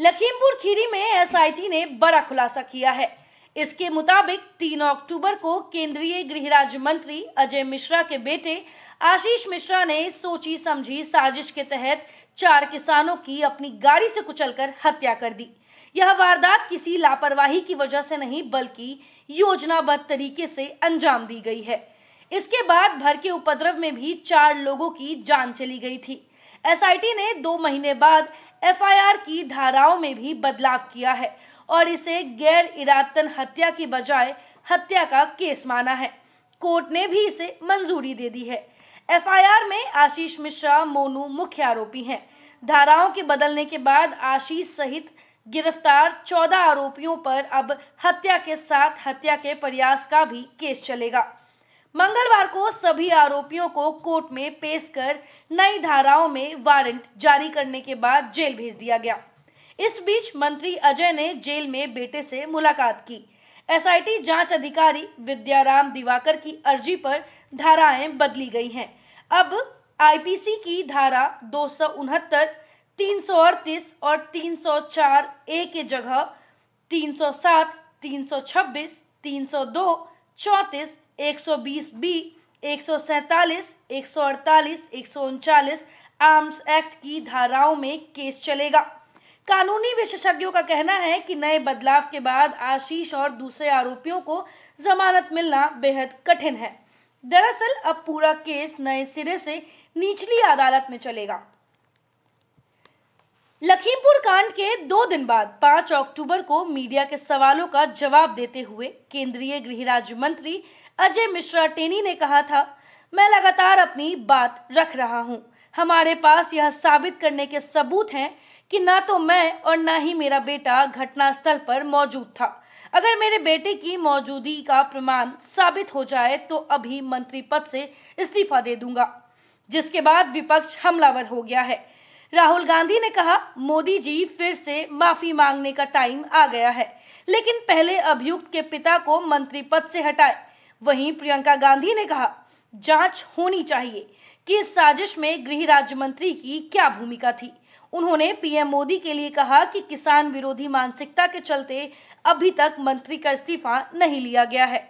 लखीमपुर खीरी में एसआईटी ने बड़ा खुलासा किया है इसके मुताबिक 3 अक्टूबर को केंद्रीय गृह राज्य मंत्री अजय मिश्रा के बेटे आशीष मिश्रा ने सोची समझी साजिश के तहत चार किसानों की अपनी गाड़ी से कुचलकर हत्या कर दी यह वारदात किसी लापरवाही की वजह से नहीं बल्कि योजनाबद्ध तरीके से अंजाम दी गई है इसके बाद भर के उपद्रव में भी चार लोगों की जान चली गई थी एसआईटी ने दो महीने बाद एफआईआर की धाराओं में भी बदलाव किया है और इसे गैर इरादतन हत्या की बजाय हत्या का केस माना है कोर्ट ने भी इसे मंजूरी दे दी है एफआईआर में आशीष मिश्रा मोनू मुख्य आरोपी हैं धाराओं के बदलने के बाद आशीष सहित गिरफ्तार चौदह आरोपियों पर अब हत्या के साथ हत्या के प्रयास का भी केस चलेगा मंगलवार को सभी आरोपियों को कोर्ट में पेश कर नई धाराओं में वारंट जारी करने के बाद जेल भेज दिया गया इस बीच मंत्री अजय ने जेल में बेटे से मुलाकात की एसआईटी जांच अधिकारी विद्याराम दिवाकर की अर्जी पर धाराएं बदली गई हैं अब आईपीसी की धारा दो सौ उनहत्तर और चार ए के जगह तीन तीन सौ सौ सात छब्बीस तीन सौ दो चौतीस एक सौ बीस बी एक सौ सैतालीस एक सौ अड़तालीस एक सौ उनचालीस आर्म्स एक्ट की धाराओं में केस चलेगा कानूनी विशेषज्ञों का कहना है कि नए बदलाव के बाद आशीष और दूसरे आरोपियों को जमानत मिलना बेहद कठिन है दरअसल अब पूरा केस नए सिरे से निचली अदालत में चलेगा लखीमपुर कांड के दो दिन बाद 5 अक्टूबर को मीडिया के सवालों का जवाब देते हुए केंद्रीय गृह राज्य मंत्री अजय मिश्रा टेनी ने कहा था मैं लगातार अपनी बात रख रहा हूं हमारे पास यह साबित करने के सबूत हैं कि ना तो मैं और ना ही मेरा बेटा घटनास्थल पर मौजूद था अगर मेरे बेटे की मौजूदगी का प्रमाण साबित हो जाए तो अभी मंत्री पद से इस्तीफा दे दूंगा जिसके बाद विपक्ष हमलावर हो गया है राहुल गांधी ने कहा मोदी जी फिर से माफी मांगने का टाइम आ गया है लेकिन पहले अभियुक्त के पिता को मंत्री पद से हटाए वहीं प्रियंका गांधी ने कहा जांच होनी चाहिए कि इस साजिश में गृह राज्य मंत्री की क्या भूमिका थी उन्होंने पीएम मोदी के लिए कहा कि किसान विरोधी मानसिकता के चलते अभी तक मंत्री का इस्तीफा नहीं लिया गया है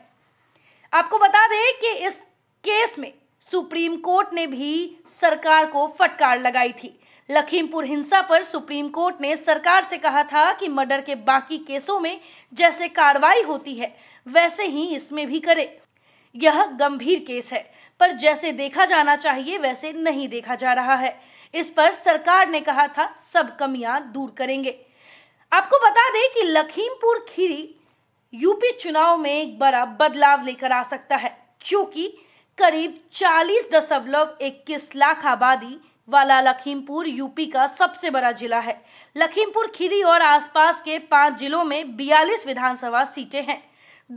आपको बता दें कि इस केस में सुप्रीम कोर्ट ने भी सरकार को फटकार लगाई थी लखीमपुर हिंसा पर सुप्रीम कोर्ट ने सरकार से कहा था कि मर्डर के बाकी केसों में जैसे कार्रवाई होती है वैसे ही इसमें भी करे यह गंभीर केस है पर जैसे देखा जाना चाहिए वैसे नहीं देखा जा रहा है इस पर सरकार ने कहा था सब कमियां दूर करेंगे आपको बता दें कि लखीमपुर खीरी यूपी चुनाव में एक बड़ा बदलाव लेकर आ सकता है क्योंकि करीब चालीस दशमलव इक्कीस लाख आबादी वाला लखीमपुर यूपी का सबसे बड़ा जिला है लखीमपुर खीरी और आसपास के पांच जिलों में 42 विधानसभा सीटें हैं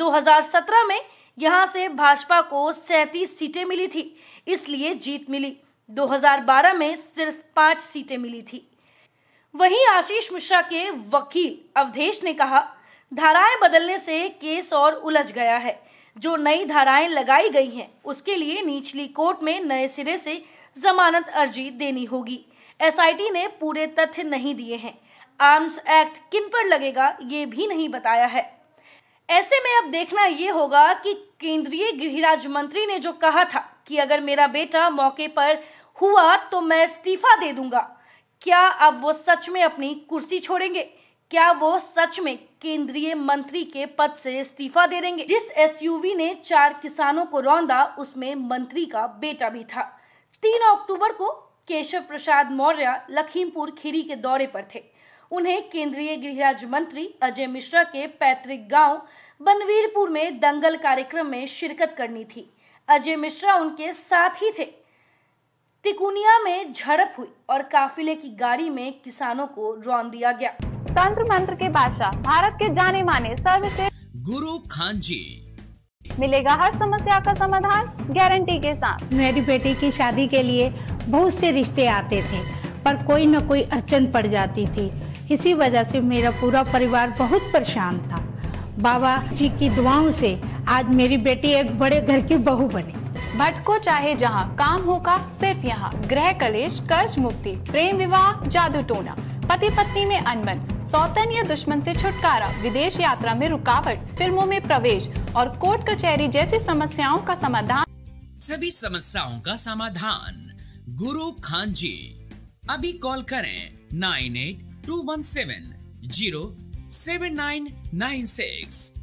2017 में यहां से भाजपा को सैतीस सीटें मिली थी इसलिए जीत मिली 2012 में सिर्फ पांच सीटें मिली थी वहीं आशीष मिश्रा के वकील अवधेश ने कहा धाराएं बदलने से केस और उलझ गया है जो नई धाराएं लगाई गई हैं उसके लिए निचली कोर्ट में नए सिरे से जमानत अर्जी देनी होगी एसआईटी ने पूरे तथ्य नहीं दिए हैं आर्म्स एक्ट किन पर लगेगा ये भी नहीं बताया है ऐसे में अब देखना ये होगा कि केंद्रीय गृह राज्य मंत्री ने जो कहा था कि अगर मेरा बेटा मौके पर हुआ तो मैं इस्तीफा दे दूंगा क्या अब वो सच में अपनी कुर्सी छोड़ेंगे क्या वो सच में केंद्रीय मंत्री के पद से इस्तीफा दे देंगे जिस एसयूवी ने चार किसानों को रौंदा उसमें मंत्री का बेटा भी था तीन अक्टूबर को केशव प्रसाद मौर्य लखीमपुर खीरी के दौरे पर थे उन्हें केंद्रीय गृह राज्य मंत्री अजय मिश्रा के पैतृक गांव बनवीरपुर में दंगल कार्यक्रम में शिरकत करनी थी अजय मिश्रा उनके साथ ही थे तिकुनिया में झड़प हुई और काफिले की गाड़ी में किसानों को रौन दिया गया तंत्र मंत्र के बादशाह भारत के जाने माने सर्वश्रेष्ठ गुरु खान जी मिलेगा हर समस्या का समाधान गारंटी के साथ मेरी बेटी की शादी के लिए बहुत से रिश्ते आते थे पर कोई न कोई अड़चन पड़ जाती थी इसी वजह से मेरा पूरा परिवार बहुत परेशान था बाबा जी की दुआओं से आज मेरी बेटी एक बड़े घर की बहू बनी भटको चाहे जहाँ काम होगा सिर्फ यहाँ ग्रह कलेश कर्ज मुक्ति प्रेम विवाह जादू टोना पति पत्नी में अनबन सौतन या दुश्मन से छुटकारा विदेश यात्रा में रुकावट फिल्मों में प्रवेश और कोर्ट कचहरी जैसी समस्याओं का समाधान सभी समस्याओं का समाधान गुरु खान जी अभी कॉल करें nine eight two one seven zero seven nine nine six